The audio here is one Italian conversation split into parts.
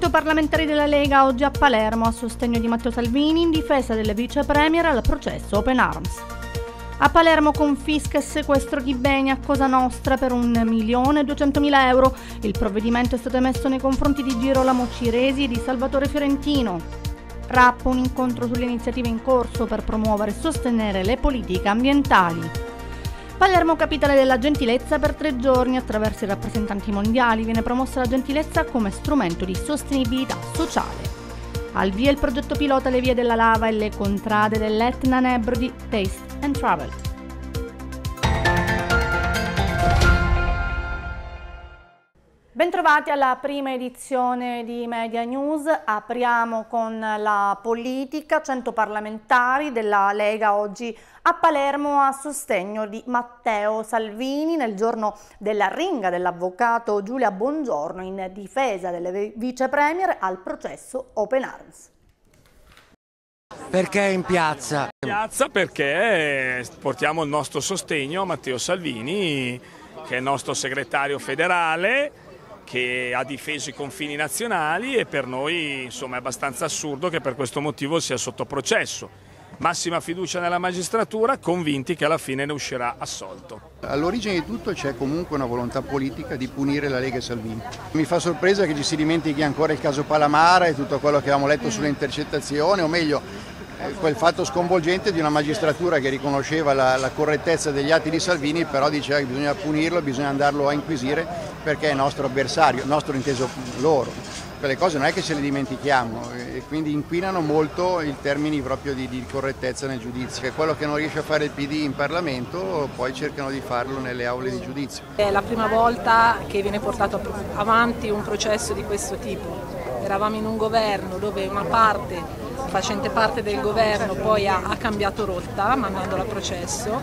100 parlamentari della Lega oggi a Palermo a sostegno di Matteo Salvini in difesa della vice premier al processo Open Arms. A Palermo confisca e sequestro di beni a Cosa Nostra per 1.200.000 euro. Il provvedimento è stato emesso nei confronti di Girolamo Ciresi e di Salvatore Fiorentino. Rappa un incontro sulle iniziative in corso per promuovere e sostenere le politiche ambientali. Palermo capitale della gentilezza per tre giorni attraverso i rappresentanti mondiali viene promossa la gentilezza come strumento di sostenibilità sociale. Al via il progetto pilota Le vie della lava e le contrade dell'Etna Nebro di Taste and Travel. Bentrovati alla prima edizione di Media News. Apriamo con la politica. 100 parlamentari della Lega oggi a Palermo a sostegno di Matteo Salvini nel giorno della ringa dell'avvocato Giulia Bongiorno in difesa delle vice premier al processo Open Arms. Perché in piazza? In piazza perché eh, portiamo il nostro sostegno a Matteo Salvini che è il nostro segretario federale che ha difeso i confini nazionali e per noi insomma, è abbastanza assurdo che per questo motivo sia sotto processo. Massima fiducia nella magistratura, convinti che alla fine ne uscirà assolto. All'origine di tutto c'è comunque una volontà politica di punire la Lega e Salvini. Mi fa sorpresa che ci si dimentichi ancora il caso Palamara e tutto quello che avevamo letto sulle intercettazioni, o meglio, eh, quel fatto sconvolgente di una magistratura che riconosceva la, la correttezza degli atti di Salvini, però diceva ah, che bisogna punirlo, bisogna andarlo a inquisire perché è nostro avversario, nostro inteso loro. Quelle cose non è che ce le dimentichiamo eh, e quindi inquinano molto i termini proprio di, di correttezza nel giudizio, che quello che non riesce a fare il PD in Parlamento poi cercano di farlo nelle aule di giudizio. È la prima volta che viene portato avanti un processo di questo tipo. Eravamo in un governo dove una parte facente parte del governo poi ha, ha cambiato rotta mandandola a processo.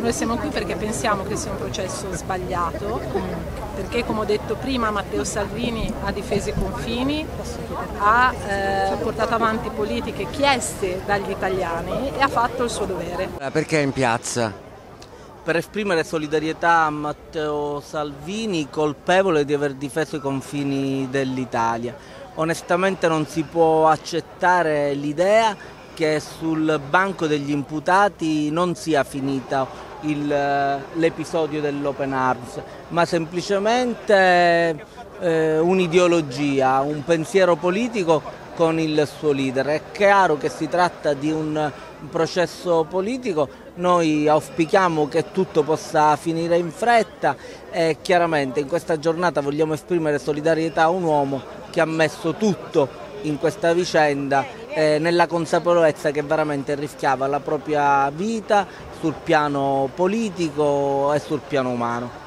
Noi siamo qui perché pensiamo che sia un processo sbagliato, perché come ho detto prima Matteo Salvini ha difeso i confini, ha eh, portato avanti politiche chieste dagli italiani e ha fatto il suo dovere. Perché è in piazza? per esprimere solidarietà a Matteo Salvini, colpevole di aver difeso i confini dell'Italia onestamente non si può accettare l'idea che sul banco degli imputati non sia finita eh, l'episodio dell'Open Arms, ma semplicemente eh, un'ideologia, un pensiero politico con il suo leader. È chiaro che si tratta di un processo politico, noi auspichiamo che tutto possa finire in fretta e chiaramente in questa giornata vogliamo esprimere solidarietà a un uomo che ha messo tutto in questa vicenda eh, nella consapevolezza che veramente rischiava la propria vita sul piano politico e sul piano umano.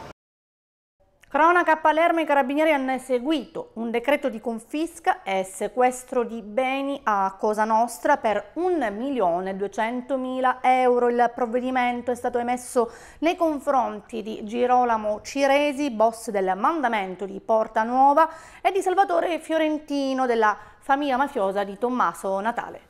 Cronaca a Palermo i carabinieri hanno eseguito un decreto di confisca e sequestro di beni a Cosa Nostra per 1.200.000 euro. Il provvedimento è stato emesso nei confronti di Girolamo Ciresi, boss del mandamento di Porta Nuova, e di Salvatore Fiorentino della famiglia mafiosa di Tommaso Natale.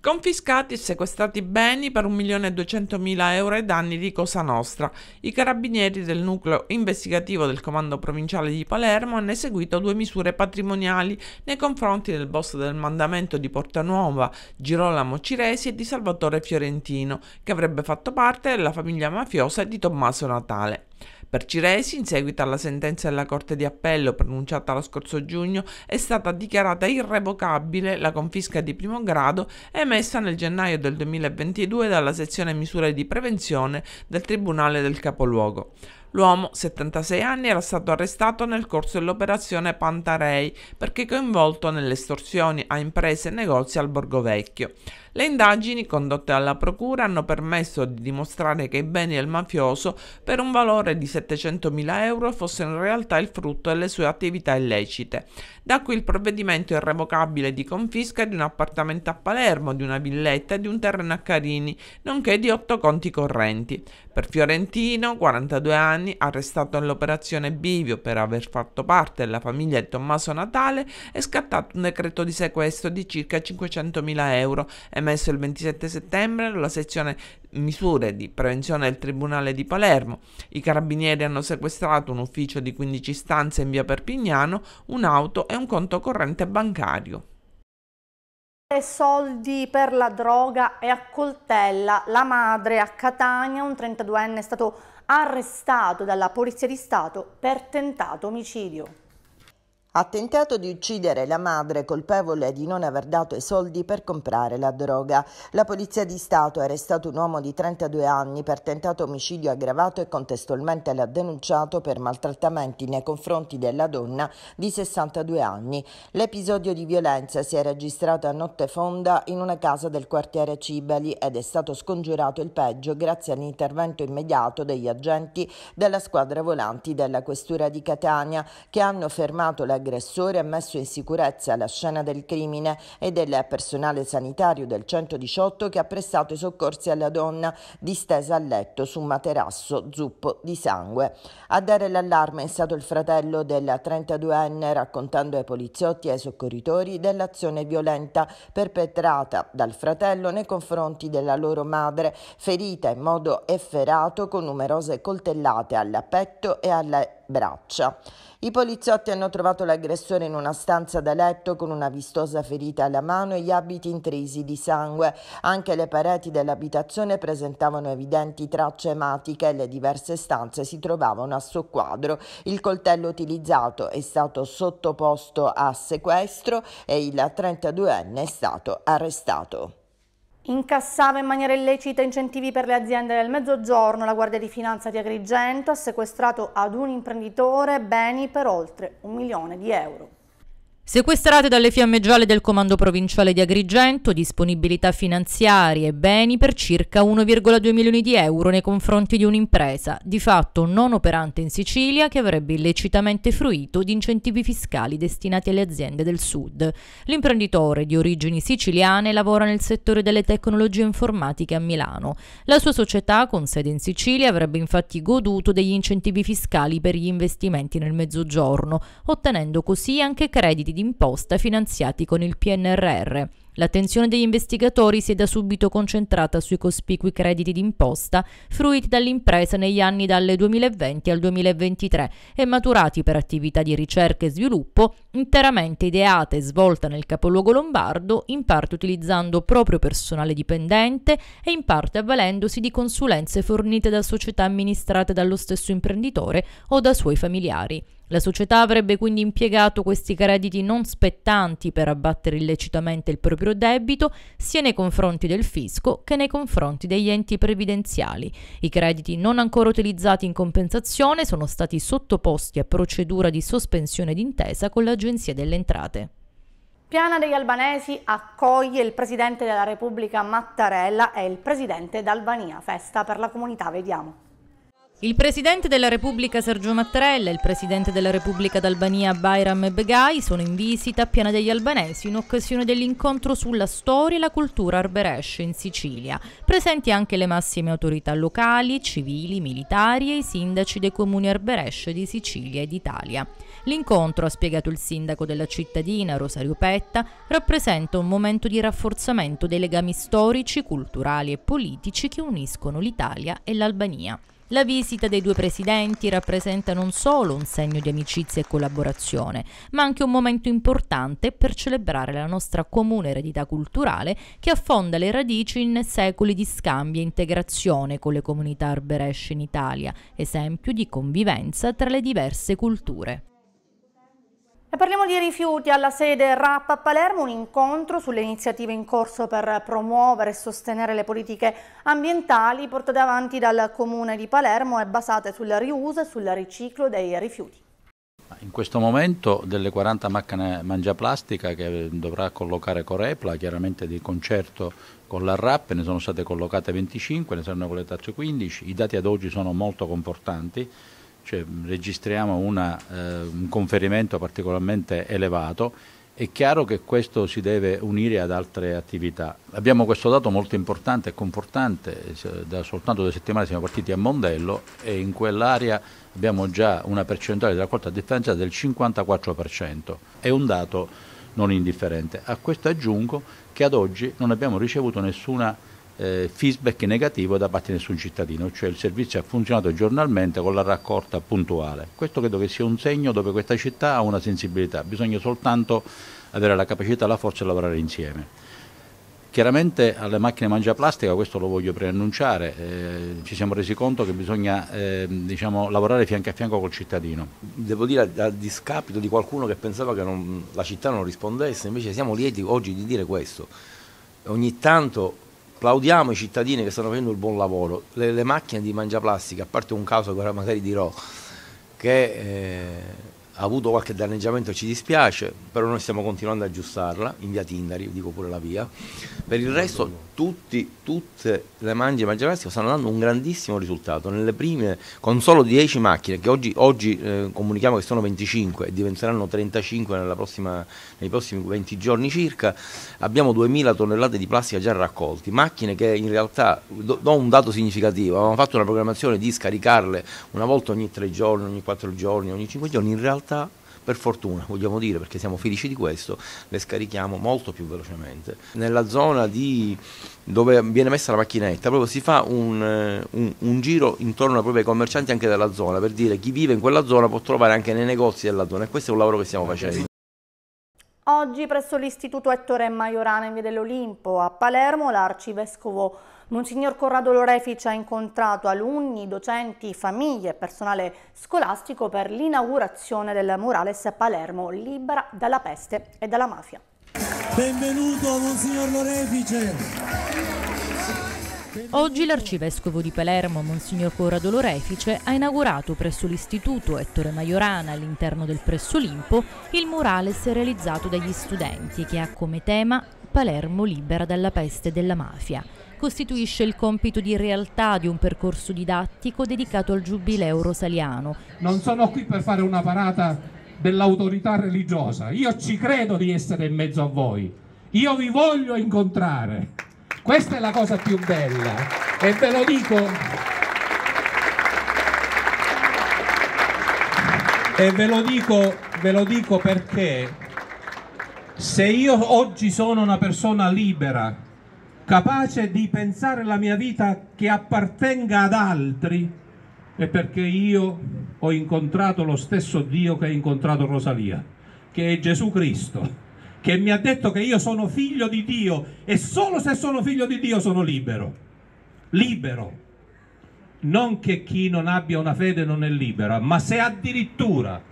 Confiscati e sequestrati beni per 1.200.000 euro ai danni di Cosa Nostra. I carabinieri del nucleo investigativo del comando provinciale di Palermo hanno eseguito due misure patrimoniali nei confronti del boss del mandamento di Portanuova, Girolamo Ciresi e di Salvatore Fiorentino, che avrebbe fatto parte della famiglia mafiosa di Tommaso Natale. Per Ciresi, in seguito alla sentenza della Corte di Appello pronunciata lo scorso giugno, è stata dichiarata irrevocabile la confisca di primo grado emessa nel gennaio del 2022 dalla sezione misure di prevenzione del Tribunale del Capoluogo. L'uomo, 76 anni, era stato arrestato nel corso dell'operazione Pantarei perché coinvolto nelle estorsioni a imprese e negozi al Borgo Vecchio. Le indagini condotte dalla Procura hanno permesso di dimostrare che i beni del mafioso per un valore di 700.000 euro fossero in realtà il frutto delle sue attività illecite. Da qui il provvedimento irrevocabile di confisca di un appartamento a Palermo, di una villetta e di un terreno a Carini, nonché di otto conti correnti. Per Fiorentino, 42 anni, arrestato nell'operazione Bivio per aver fatto parte della famiglia di Tommaso Natale, è scattato un decreto di sequestro di circa 500.000 euro, emesso il 27 settembre dalla sezione misure di prevenzione del Tribunale di Palermo. I carabinieri hanno sequestrato un ufficio di 15 stanze in via Perpignano, un'auto e un conto corrente bancario soldi per la droga e accoltella la madre a Catania, un 32enne è stato arrestato dalla Polizia di Stato per tentato omicidio. Ha tentato di uccidere la madre colpevole di non aver dato i soldi per comprare la droga. La Polizia di Stato ha arrestato un uomo di 32 anni per tentato omicidio aggravato e contestualmente l'ha denunciato per maltrattamenti nei confronti della donna di 62 anni. L'episodio di violenza si è registrato a notte fonda in una casa del quartiere Cibali ed è stato scongiurato il peggio grazie all'intervento immediato degli agenti della squadra volanti della questura di Catania che hanno fermato la l'aggressore ha messo in sicurezza la scena del crimine e del personale sanitario del 118 che ha prestato i soccorsi alla donna distesa a letto su un materasso zuppo di sangue. A dare l'allarme è stato il fratello della 32enne raccontando ai poliziotti e ai soccorritori dell'azione violenta perpetrata dal fratello nei confronti della loro madre, ferita in modo efferato con numerose coltellate al petto e alle braccia. I poliziotti hanno trovato l'aggressore in una stanza da letto con una vistosa ferita alla mano e gli abiti intrisi di sangue. Anche le pareti dell'abitazione presentavano evidenti tracce ematiche e le diverse stanze si trovavano a soqquadro. Il coltello utilizzato è stato sottoposto a sequestro e il 32enne è stato arrestato. Incassava in maniera illecita incentivi per le aziende del Mezzogiorno, la Guardia di Finanza di Agrigento ha sequestrato ad un imprenditore beni per oltre un milione di euro. Sequestrate dalle fiamme gialle del Comando Provinciale di Agrigento, disponibilità finanziarie e beni per circa 1,2 milioni di euro nei confronti di un'impresa, di fatto non operante in Sicilia, che avrebbe illecitamente fruito di incentivi fiscali destinati alle aziende del Sud. L'imprenditore, di origini siciliane, lavora nel settore delle tecnologie informatiche a Milano. La sua società, con sede in Sicilia, avrebbe infatti goduto degli incentivi fiscali per gli investimenti nel Mezzogiorno, ottenendo così anche crediti di d'imposta finanziati con il PNRR. L'attenzione degli investigatori si è da subito concentrata sui cospicui crediti d'imposta fruiti dall'impresa negli anni dalle 2020 al 2023 e maturati per attività di ricerca e sviluppo interamente ideata e svolta nel capoluogo lombardo, in parte utilizzando proprio personale dipendente e in parte avvalendosi di consulenze fornite da società amministrate dallo stesso imprenditore o da suoi familiari. La società avrebbe quindi impiegato questi crediti non spettanti per abbattere illecitamente il proprio debito sia nei confronti del fisco che nei confronti degli enti previdenziali. I crediti non ancora utilizzati in compensazione sono stati sottoposti a procedura di sospensione d'intesa con l'Agenzia delle Entrate. Piana degli Albanesi accoglie il Presidente della Repubblica Mattarella e il Presidente d'Albania. Festa per la comunità, vediamo. Il presidente della Repubblica Sergio Mattarella e il presidente della Repubblica d'Albania Bayram Begai sono in visita a Piana degli Albanesi in occasione dell'incontro sulla storia e la cultura arberesce in Sicilia. Presenti anche le massime autorità locali, civili, militari e i sindaci dei comuni arberesce di Sicilia e d'Italia. L'incontro, ha spiegato il sindaco della cittadina Rosario Petta, rappresenta un momento di rafforzamento dei legami storici, culturali e politici che uniscono l'Italia e l'Albania. La visita dei due presidenti rappresenta non solo un segno di amicizia e collaborazione, ma anche un momento importante per celebrare la nostra comune eredità culturale che affonda le radici in secoli di scambi e integrazione con le comunità arberesce in Italia, esempio di convivenza tra le diverse culture. E parliamo di rifiuti alla sede RAP a Palermo, un incontro sulle iniziative in corso per promuovere e sostenere le politiche ambientali portate avanti dal Comune di Palermo e basate sul riuso e sul riciclo dei rifiuti. In questo momento delle 40 macchine mangiaplastica che dovrà collocare Corepla, chiaramente di concerto con la RAP, ne sono state collocate 25, ne saranno collettate 15, i dati ad oggi sono molto confortanti, cioè registriamo una, eh, un conferimento particolarmente elevato, è chiaro che questo si deve unire ad altre attività. Abbiamo questo dato molto importante e confortante, eh, da soltanto due settimane siamo partiti a Mondello e in quell'area abbiamo già una percentuale della raccolta differenziata del 54%, è un dato non indifferente. A questo aggiungo che ad oggi non abbiamo ricevuto nessuna eh, feedback negativo da parte di nessun cittadino, cioè il servizio ha funzionato giornalmente con la raccolta puntuale. Questo credo che sia un segno dove questa città ha una sensibilità, bisogna soltanto avere la capacità, e la forza di lavorare insieme. Chiaramente alle macchine mangia plastica, questo lo voglio preannunciare, eh, ci siamo resi conto che bisogna eh, diciamo, lavorare fianco a fianco col cittadino. Devo dire a discapito di qualcuno che pensava che non, la città non rispondesse, invece siamo lieti oggi di dire questo. Ogni tanto Applaudiamo i cittadini che stanno facendo il buon lavoro. Le, le macchine di mangiaplastica, a parte un caso che ora magari dirò, che... Eh, ha avuto qualche danneggiamento ci dispiace, però noi stiamo continuando ad aggiustarla in via Tindari, dico pure la via. Per il resto tutti, tutte le mangie maggioranze stanno dando un grandissimo risultato. Nelle prime, con solo 10 macchine, che oggi, oggi eh, comunichiamo che sono 25 e diventeranno 35 prossima, nei prossimi 20 giorni circa, abbiamo 2000 tonnellate di plastica già raccolti. Macchine che in realtà, do, do un dato significativo, avevamo fatto una programmazione di scaricarle una volta ogni 3 giorni, ogni 4 giorni, ogni 5 giorni, in realtà realtà per fortuna, vogliamo dire, perché siamo felici di questo, le scarichiamo molto più velocemente. Nella zona di, dove viene messa la macchinetta, proprio si fa un, eh, un, un giro intorno ai propri commercianti anche della zona, per dire chi vive in quella zona può trovare anche nei negozi della zona e questo è un lavoro che stiamo facendo. Oggi presso l'Istituto Ettore Maiorana in Via dell'Olimpo a Palermo l'arcivescovo Monsignor Corrado Lorefice ha incontrato alunni, docenti, famiglie e personale scolastico per l'inaugurazione del murales Palermo libera dalla peste e dalla mafia. Benvenuto Monsignor Lorefice! Oggi l'arcivescovo di Palermo, Monsignor Corrado Lorefice, ha inaugurato presso l'istituto Ettore Maiorana, all'interno del Presso Olimpo, il murales realizzato dagli studenti che ha come tema Palermo libera dalla peste della mafia. Costituisce il compito di realtà di un percorso didattico dedicato al giubileo rosaliano. Non sono qui per fare una parata dell'autorità religiosa, io ci credo di essere in mezzo a voi, io vi voglio incontrare, questa è la cosa più bella e ve lo dico E ve lo, dico, ve lo dico, perché se io oggi sono una persona libera, capace di pensare la mia vita che appartenga ad altri, è perché io ho incontrato lo stesso Dio che ha incontrato Rosalia, che è Gesù Cristo, che mi ha detto che io sono figlio di Dio e solo se sono figlio di Dio sono libero. Libero. Non che chi non abbia una fede non è libera, ma se addirittura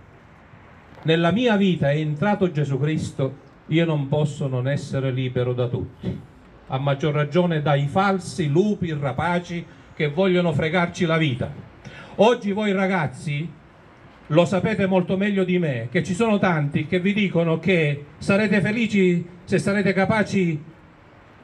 nella mia vita è entrato Gesù Cristo, io non posso non essere libero da tutti. A maggior ragione dai falsi, lupi, rapaci che vogliono fregarci la vita. Oggi voi ragazzi lo sapete molto meglio di me che ci sono tanti che vi dicono che sarete felici se sarete capaci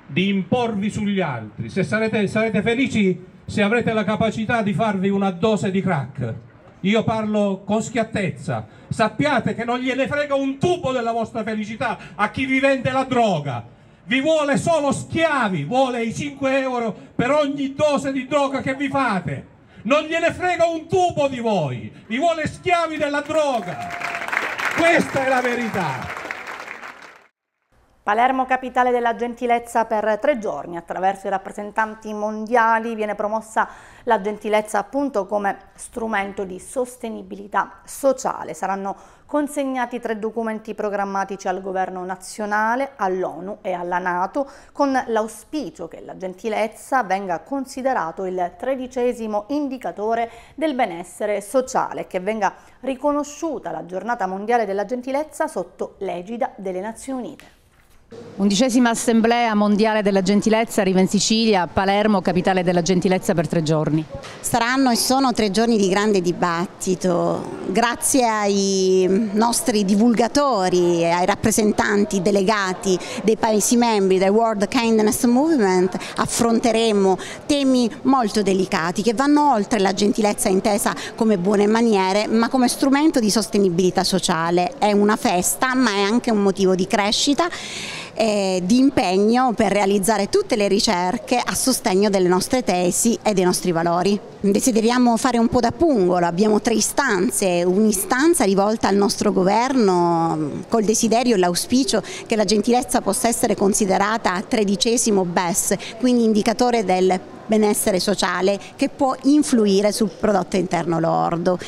di imporvi sugli altri, se sarete, sarete felici se avrete la capacità di farvi una dose di crack. Io parlo con schiattezza, sappiate che non gliene frega un tubo della vostra felicità a chi vi vende la droga. Vi vuole solo schiavi, vuole i 5 euro per ogni dose di droga che vi fate. Non gliene frega un tubo di voi, vi vuole schiavi della droga. Questa è la verità. Palermo capitale della gentilezza per tre giorni, attraverso i rappresentanti mondiali viene promossa la gentilezza appunto come strumento di sostenibilità sociale. Saranno consegnati tre documenti programmatici al governo nazionale, all'ONU e alla Nato, con l'auspicio che la gentilezza venga considerato il tredicesimo indicatore del benessere sociale, che venga riconosciuta la giornata mondiale della gentilezza sotto l'egida delle Nazioni Unite. Undicesima assemblea mondiale della gentilezza arriva in Sicilia, Palermo, capitale della gentilezza per tre giorni. Saranno e sono tre giorni di grande dibattito, grazie ai nostri divulgatori, ai rappresentanti delegati dei paesi membri del World Kindness Movement affronteremo temi molto delicati che vanno oltre la gentilezza intesa come buone maniere ma come strumento di sostenibilità sociale. È una festa ma è anche un motivo di crescita eh, di impegno per realizzare tutte le ricerche a sostegno delle nostre tesi e dei nostri valori. Desideriamo fare un po' da pungolo, abbiamo tre istanze, un'istanza rivolta al nostro governo col desiderio e l'auspicio che la gentilezza possa essere considerata tredicesimo BES, quindi indicatore del benessere sociale che può influire sul prodotto interno lordo.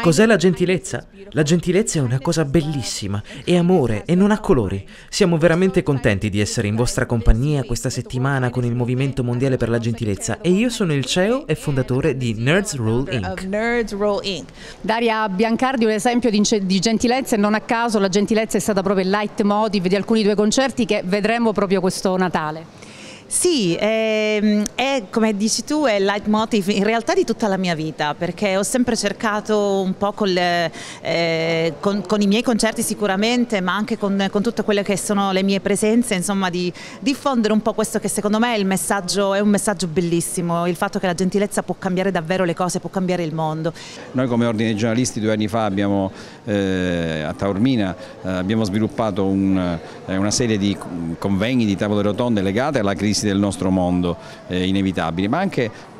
Cos'è la gentilezza? La gentilezza è una cosa bellissima, è amore e non ha colori. Siamo veramente contenti di essere in vostra compagnia questa settimana con il Movimento Mondiale per la Gentilezza e io sono il CEO e fondatore di Nerds Rule Inc. Daria Biancardi un esempio di, gentilezza e non a caso la gentilezza è stata proprio il leitmotiv di alcuni tuoi concerti che vedremo proprio questo Natale. Sì, è, ehm, è, come dici tu è il leitmotiv in realtà di tutta la mia vita perché ho sempre cercato un po' col, eh, con, con, i miei concerti sicuramente ma anche con, con, tutte quelle che sono le mie presenze insomma di diffondere un po' questo che secondo me è, messaggio, è un messaggio bellissimo, il fatto che la gentilezza può cambiare davvero le cose, può cambiare il mondo. Noi come ordine dei giornalisti due anni fa abbiamo eh, a Taormina eh, abbiamo sviluppato un, eh, una serie di convegni di tavole rotonde legate alla crisi crisi del nostro mondo eh, inevitabili, ma anche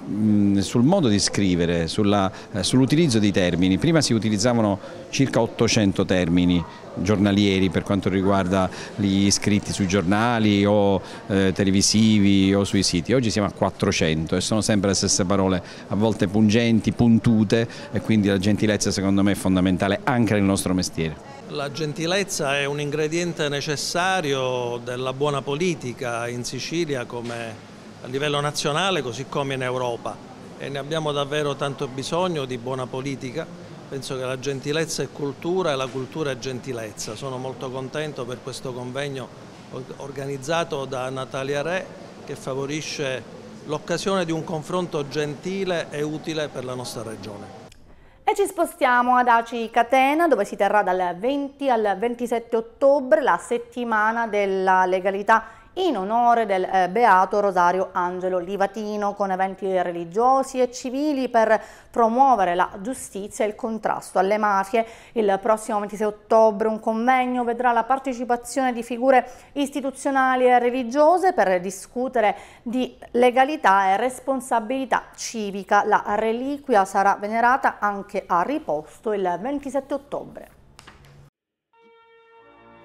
sul modo di scrivere, eh, sull'utilizzo sull dei termini. Prima si utilizzavano circa 800 termini giornalieri per quanto riguarda gli iscritti sui giornali o eh, televisivi o sui siti. Oggi siamo a 400 e sono sempre le stesse parole, a volte pungenti, puntute e quindi la gentilezza secondo me è fondamentale anche nel nostro mestiere. La gentilezza è un ingrediente necessario della buona politica in Sicilia come a livello nazionale così come in Europa e ne abbiamo davvero tanto bisogno di buona politica. Penso che la gentilezza è cultura e la cultura è gentilezza. Sono molto contento per questo convegno organizzato da Natalia Re che favorisce l'occasione di un confronto gentile e utile per la nostra regione. E ci spostiamo ad Aci Catena dove si terrà dal 20 al 27 ottobre la settimana della legalità in onore del eh, beato Rosario Angelo Livatino con eventi religiosi e civili per promuovere la giustizia e il contrasto alle mafie. Il prossimo 26 ottobre un convegno vedrà la partecipazione di figure istituzionali e religiose per discutere di legalità e responsabilità civica. La reliquia sarà venerata anche a riposto il 27 ottobre.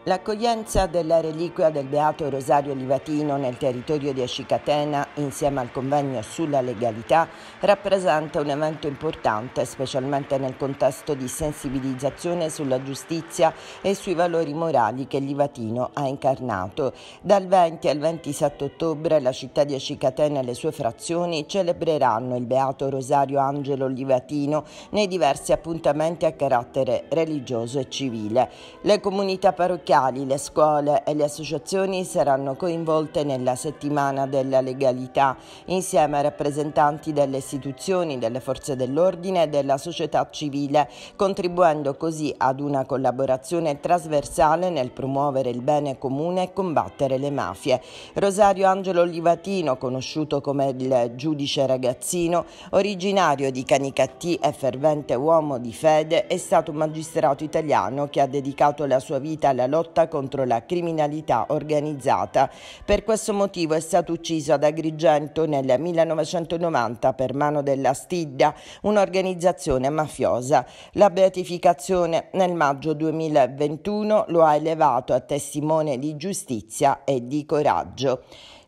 L'accoglienza della reliquia del Beato Rosario Livatino nel territorio di Acicatena, insieme al convegno sulla legalità, rappresenta un evento importante, specialmente nel contesto di sensibilizzazione sulla giustizia e sui valori morali che Livatino ha incarnato. Dal 20 al 27 ottobre la città di Acicatena e le sue frazioni celebreranno il Beato Rosario Angelo Livatino nei diversi appuntamenti a carattere religioso e civile. Le comunità parrocchiali parrocchiali, le scuole e le associazioni saranno coinvolte nella settimana della legalità, insieme a rappresentanti delle istituzioni, delle forze dell'ordine e della società civile, contribuendo così ad una collaborazione trasversale nel promuovere il bene comune e combattere le mafie. Rosario Angelo Olivatino, conosciuto come il giudice ragazzino, originario di Canicattì e fervente uomo di fede, è stato un magistrato italiano che ha dedicato la sua vita alla lotta lotta contro la criminalità organizzata. Per questo motivo è stato ucciso ad Agrigento nel 1990 per mano della Stidda, un'organizzazione mafiosa. La beatificazione nel maggio 2021 lo ha elevato a testimone di giustizia e di coraggio.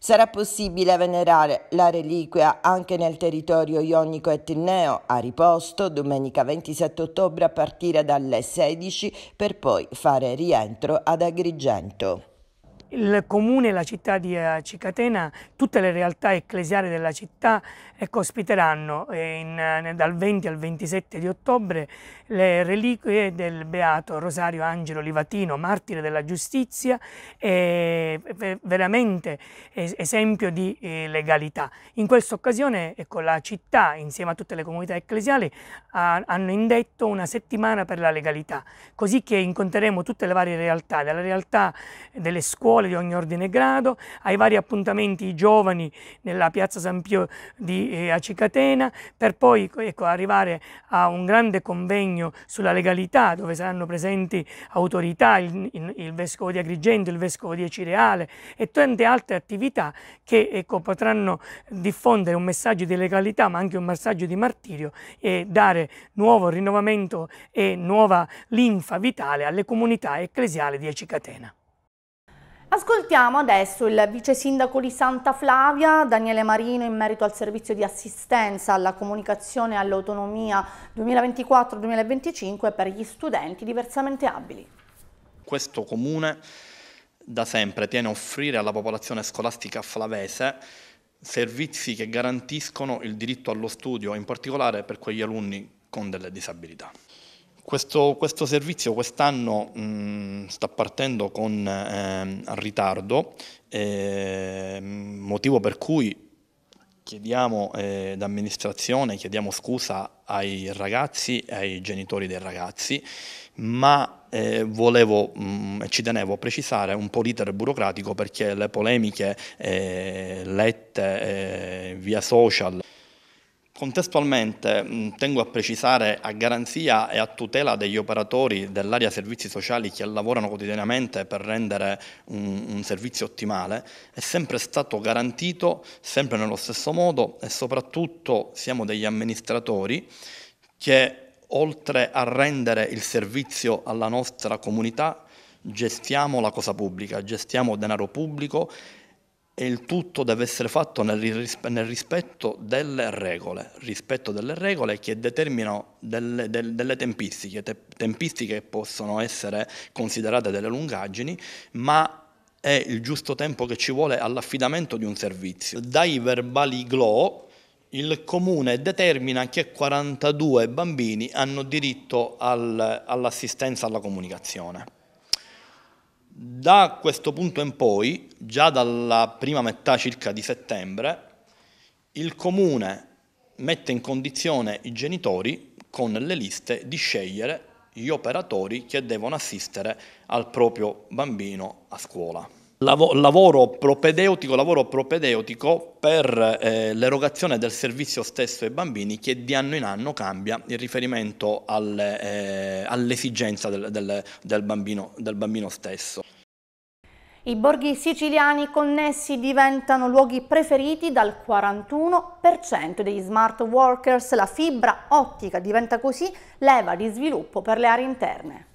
Sarà possibile venerare la reliquia anche nel territorio ionico etneo, a riposto, domenica 27 ottobre a partire dalle 16 per poi fare rientro ad Agrigento. Il comune, la città di eh, Cicatena, tutte le realtà ecclesiali della città Ecco, ospiteranno eh, in, eh, dal 20 al 27 di ottobre le reliquie del beato Rosario Angelo Livatino, martire della giustizia, e veramente esempio di eh, legalità. In questa occasione ecco, la città, insieme a tutte le comunità ecclesiali, ha, hanno indetto una settimana per la legalità, così che incontreremo tutte le varie realtà, dalla realtà delle scuole di ogni ordine e grado, ai vari appuntamenti giovani nella piazza San Pio di poi a Cicatena, per poi ecco, arrivare a un grande convegno sulla legalità dove saranno presenti autorità, il, il, il Vescovo di Agrigento, il Vescovo di Cireale e tante altre attività che ecco, potranno diffondere un messaggio di legalità ma anche un messaggio di martirio e dare nuovo rinnovamento e nuova linfa vitale alle comunità ecclesiali di Cicatena. Ascoltiamo adesso il vice sindaco di Santa Flavia, Daniele Marino, in merito al servizio di assistenza alla comunicazione e all'autonomia 2024-2025 per gli studenti diversamente abili. Questo comune da sempre tiene a offrire alla popolazione scolastica flavese servizi che garantiscono il diritto allo studio, in particolare per quegli alunni con delle disabilità. Questo, questo servizio quest'anno mh, mm, sta partendo con eh, ritardo, eh, motivo per cui chiediamo eh, d'amministrazione, chiediamo scusa ai ragazzi e ai genitori dei ragazzi, ma eh, volevo mm, e ci tenevo a precisare un po' l'iter burocratico perché le polemiche eh, lette eh, via social Contestualmente mm, tengo a precisare a garanzia e a tutela degli operatori dell'area servizi sociali che lavorano quotidianamente per rendere un, un, servizio ottimale, è sempre stato garantito, sempre nello stesso modo e soprattutto siamo degli amministratori che oltre a rendere il servizio alla nostra comunità gestiamo la cosa pubblica, gestiamo denaro pubblico e il tutto deve essere fatto nel, rispetto delle regole, rispetto delle regole che determinano delle, delle, delle tempistiche, te, tempistiche che possono essere considerate delle lungaggini, ma è il giusto tempo che ci vuole all'affidamento di un servizio. Dai verbali GLO il comune determina che 42 bambini hanno diritto al, all'assistenza alla comunicazione. Da questo punto in poi, già dalla prima metà circa di settembre, il comune mette in condizione i genitori con le liste di scegliere gli operatori che devono assistere al proprio bambino a scuola lavoro propedeutico, lavoro propedeutico per eh, l'erogazione del servizio stesso ai bambini che di anno in anno cambia in riferimento al, eh, all'esigenza del, del, del, bambino, del bambino stesso. I borghi siciliani connessi diventano luoghi preferiti dal 41% degli smart workers. La fibra ottica diventa così leva di sviluppo per le aree interne.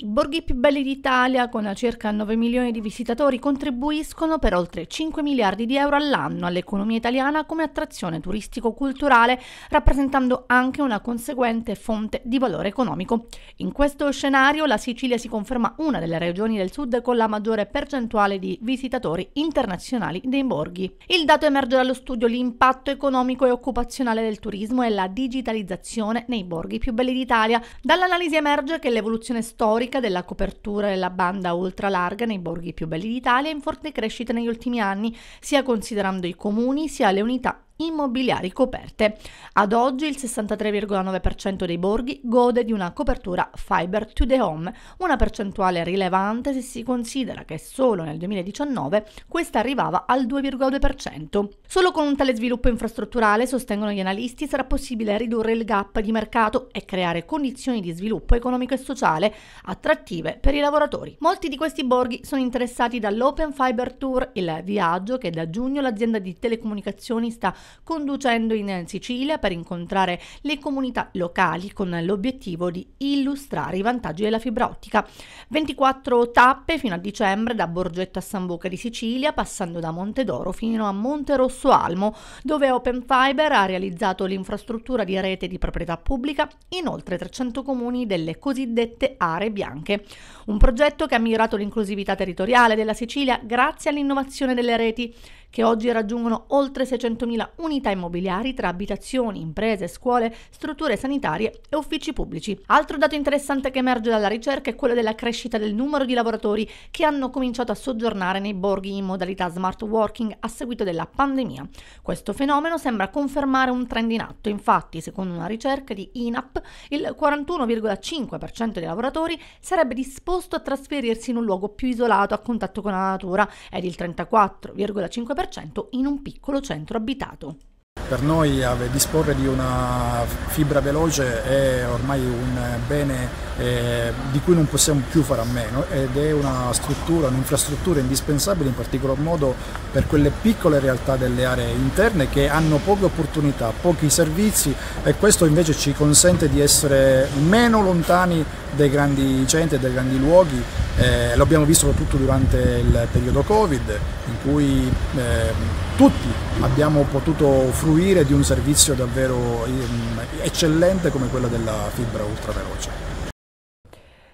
I borghi più belli d'Italia, con circa 9 milioni di visitatori, contribuiscono per oltre 5 miliardi di euro all'anno all'economia italiana come attrazione turistico-culturale, rappresentando anche una conseguente fonte di valore economico. In questo scenario la Sicilia si conferma una delle regioni del sud con la maggiore percentuale di visitatori internazionali dei borghi. Il dato emerge dallo studio L'impatto economico e occupazionale del turismo e la digitalizzazione nei borghi più belli d'Italia. Dall'analisi emerge che l'evoluzione storica storica della copertura della banda ultralarga nei borghi più belli d'Italia è in forte crescita negli ultimi anni, sia considerando i comuni sia le unità immobiliari coperte. Ad oggi il 63,9% dei borghi gode di una copertura fiber to the home, una percentuale rilevante se si considera che solo nel 2019 questa arrivava al 2,2%. Solo con un tale sviluppo infrastrutturale, sostengono gli analisti, sarà possibile ridurre il gap di mercato e creare condizioni di sviluppo economico e sociale attrattive per i lavoratori. Molti di questi borghi sono interessati dall'Open Fiber Tour, il viaggio che da giugno l'azienda di telecomunicazioni sta conducendo in Sicilia per incontrare le comunità locali con l'obiettivo di illustrare i vantaggi della fibra ottica. 24 tappe fino a dicembre da Borgetto a San Boca di Sicilia, passando da Monte d'Oro fino a Monte Rosso Almo, dove Open Fiber ha realizzato l'infrastruttura di rete di proprietà pubblica in oltre 300 comuni delle cosiddette aree bianche. Un progetto che ha migliorato l'inclusività territoriale della Sicilia grazie all'innovazione delle reti che oggi raggiungono oltre 600.000 unità immobiliari tra abitazioni, imprese, scuole, strutture sanitarie e uffici pubblici. Altro dato interessante che emerge dalla ricerca è quello della crescita del numero di lavoratori che hanno cominciato a soggiornare nei borghi in modalità smart working a seguito della pandemia. Questo fenomeno sembra confermare un trend in atto, infatti secondo una ricerca di INAP il 41,5% dei lavoratori sarebbe disposto a trasferirsi in un luogo più isolato a contatto con la natura ed il 34,5% 50% in un piccolo centro abitato. Per noi disporre di una fibra veloce è ormai un bene eh, di cui non possiamo più fare a meno ed è una struttura, un'infrastruttura indispensabile in particolar modo per quelle piccole realtà delle aree interne che hanno poche opportunità, pochi servizi e questo invece ci consente di essere meno lontani dai grandi centri, dai grandi luoghi, eh, l'abbiamo visto soprattutto durante il periodo Covid in cui eh, tutti abbiamo potuto fruire di un servizio davvero ehm, eccellente come quello della fibra ultraveloce.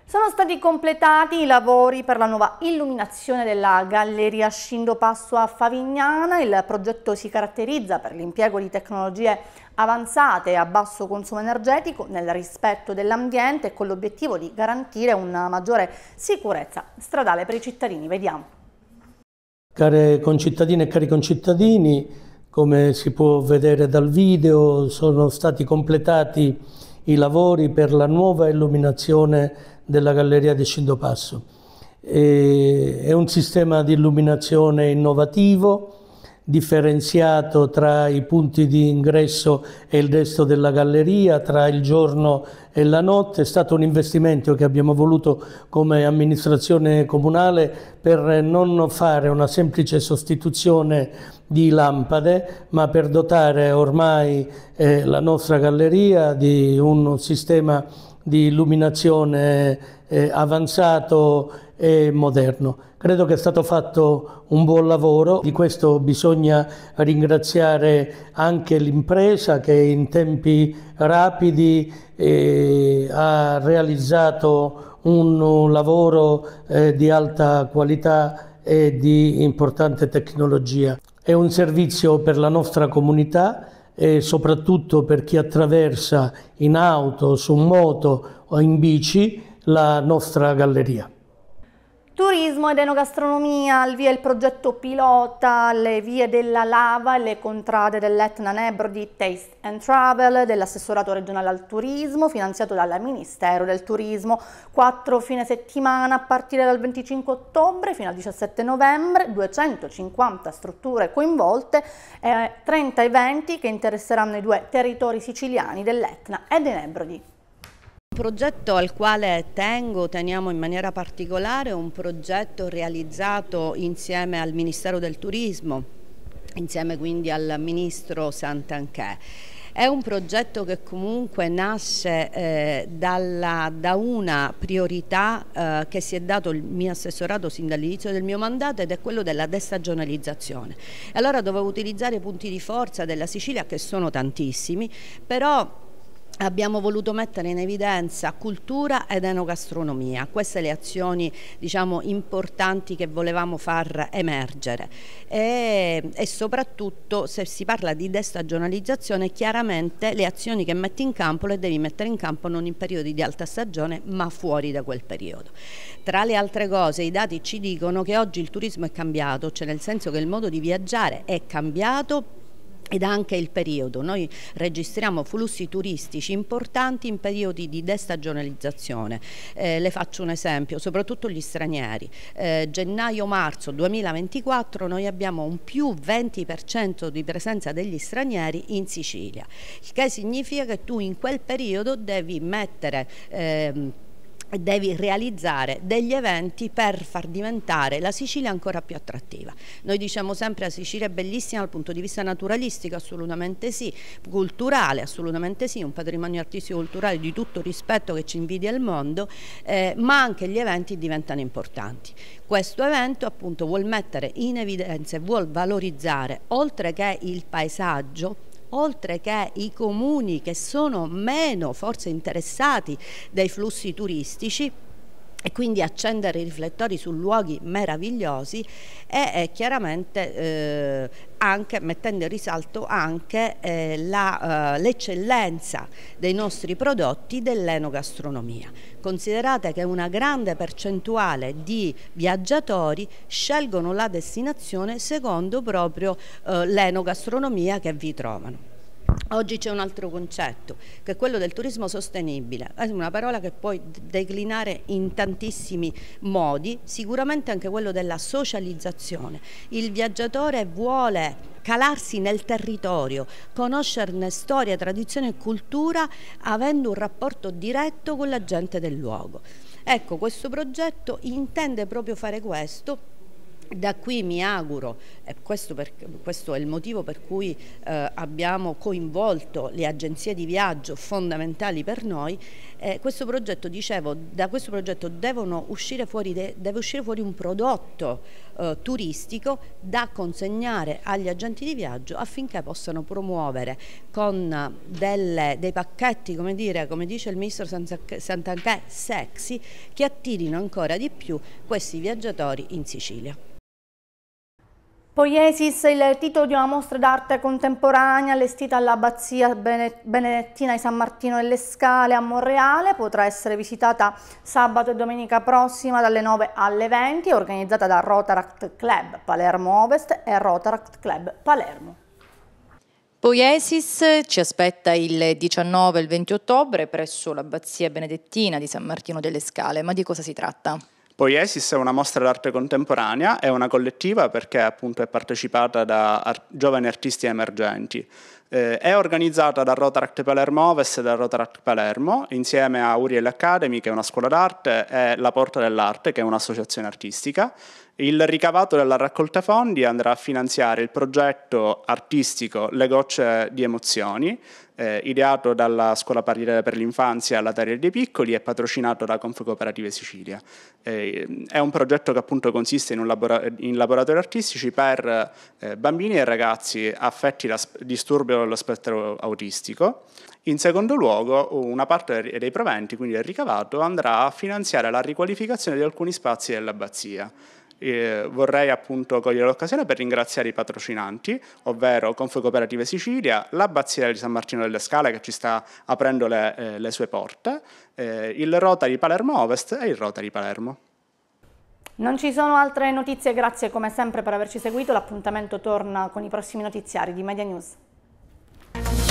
Sono stati completati i lavori per la nuova illuminazione della Galleria Scindo Passo a Favignana. Il progetto si caratterizza per l'impiego di tecnologie avanzate a basso consumo energetico nel rispetto dell'ambiente e con l'obiettivo di garantire una maggiore sicurezza stradale per i cittadini. Vediamo. Care concittadine e cari concittadini, come si può vedere dal video, sono stati completati i lavori per la nuova illuminazione della Galleria di Scindopasso. è un sistema di illuminazione innovativo, differenziato tra i punti di ingresso e il resto della galleria, tra il giorno e la notte. È stato un investimento che abbiamo voluto come amministrazione comunale per non fare una semplice sostituzione di lampade, ma per dotare ormai eh, la nostra galleria di un sistema di illuminazione eh, avanzato e moderno. Credo che è stato fatto un buon lavoro, di questo bisogna ringraziare anche l'impresa che in tempi rapidi eh, ha realizzato un, lavoro eh, di alta qualità e di importante tecnologia. È un servizio per la nostra comunità e soprattutto per chi attraversa in auto, su moto o in bici la nostra galleria. Turismo ed enogastronomia, al via il progetto pilota, le vie della lava e le contrade dell'Etna Nebro di Taste and Travel dell'assessorato regionale al turismo finanziato dal Ministero del Turismo. Quattro fine settimana a partire dal 25 ottobre fino al 17 novembre, 250 strutture coinvolte e eh, 30 eventi che interesseranno i due territori siciliani dell'Etna e dei Nebrodi progetto al quale tengo, teniamo in maniera particolare, un progetto realizzato insieme al Ministero del Turismo, insieme quindi al Ministro Santanchè. È un progetto che comunque nasce eh, dalla, da una priorità eh, che si è dato il mio assessorato sin dall'inizio del mio mandato ed è quello della destagionalizzazione. Allora dovevo utilizzare i punti di forza della Sicilia che sono tantissimi, però abbiamo voluto mettere in evidenza cultura ed enogastronomia, queste le azioni diciamo, importanti che volevamo far emergere e, e, soprattutto se si parla di destagionalizzazione chiaramente le azioni che metti in campo le devi mettere in campo non in periodi di alta stagione ma fuori da quel periodo. Tra le altre cose i dati ci dicono che oggi il turismo è cambiato, cioè nel senso che il modo di viaggiare è cambiato ed anche il periodo. Noi registriamo flussi turistici importanti in periodi di destagionalizzazione. Eh, le faccio un esempio, soprattutto gli stranieri. Eh, Gennaio-marzo 2024 noi abbiamo un più 20% di presenza degli stranieri in Sicilia, il che significa che tu in quel periodo devi mettere... Eh, devi realizzare degli eventi per far diventare la Sicilia ancora più attrattiva. Noi diciamo sempre che la Sicilia è bellissima dal punto di vista naturalistico, assolutamente sì, culturale, assolutamente sì, un patrimonio artistico culturale di tutto rispetto che ci invidia il mondo, eh, ma anche gli eventi diventano importanti. Questo evento appunto vuol mettere in evidenza e vuol valorizzare oltre che il paesaggio oltre che i comuni che sono meno forse interessati dai flussi turistici e quindi accendere i riflettori su luoghi meravigliosi e eh, chiaramente eh, anche, mettendo in risalto anche eh, eh l'eccellenza eh, dei nostri prodotti dell'enogastronomia. Considerate che una grande percentuale di viaggiatori scelgono la destinazione secondo proprio eh, l'enogastronomia che vi trovano. Oggi c'è un altro concetto, che è quello del turismo sostenibile, è una parola che puoi declinare in tantissimi modi, sicuramente anche quello della socializzazione. Il viaggiatore vuole calarsi nel territorio, conoscerne storia, tradizione e cultura avendo un rapporto diretto con la gente del luogo. Ecco, questo progetto intende proprio fare questo da qui mi auguro, e questo, per, questo è il motivo per cui eh, abbiamo coinvolto le agenzie di viaggio fondamentali per noi, eh, questo progetto, dicevo, da questo progetto devono uscire fuori de, deve uscire fuori un prodotto eh, turistico da consegnare agli agenti di viaggio affinché possano promuovere con delle, dei pacchetti, come, dire, come dice il ministro Santanchè, sexy, che attirino ancora di più questi viaggiatori in Sicilia. Poiesis, il titolo di una mostra d'arte contemporanea allestita all'Abbazia Benedettina di San Martino delle Scale a Monreale, potrà essere visitata sabato e domenica prossima dalle 9 alle 20, organizzata da Rotaract Club Palermo Ovest e Rotaract Club Palermo. Poiesis ci aspetta il 19 e il 20 ottobre presso l'Abbazia Benedettina di San Martino delle Scale, ma di cosa si tratta? Poiesis è una mostra d'arte contemporanea, è una collettiva perché appunto è partecipata da art- giovani artisti emergenti. Eh, è organizzata da Rotaract Palermo Ovest e da Rotaract Palermo, insieme a Uriel Academy, che è una scuola d'arte, e La Porta dell'Arte, che è un'associazione artistica. Il ricavato della raccolta fondi andrà a finanziare il progetto artistico Le gocce di emozioni, eh, ideato dalla Scuola Paritaria per l'Infanzia alla Terra dei Piccoli e patrocinato da Confcooperative Sicilia. Eh, è un progetto che appunto consiste in, labora- in laboratori artistici per eh, bambini e ragazzi affetti da sp- disturbo dello spettro autistico. In secondo luogo, una parte dei proventi, quindi del ricavato, andrà a finanziare la riqualificazione di alcuni spazi dell'abbazia eh, vorrei appunto cogliere l'occasione per ringraziare i patrocinanti, ovvero Confo Cooperative Sicilia, l'Abbazia di San Martino delle Scale che ci sta aprendo le, eh, le sue porte, eh, il di Palermo Ovest e il Rota di Palermo. Non ci sono altre notizie, grazie come sempre per averci seguito, l'appuntamento torna con i prossimi notiziari di Media News.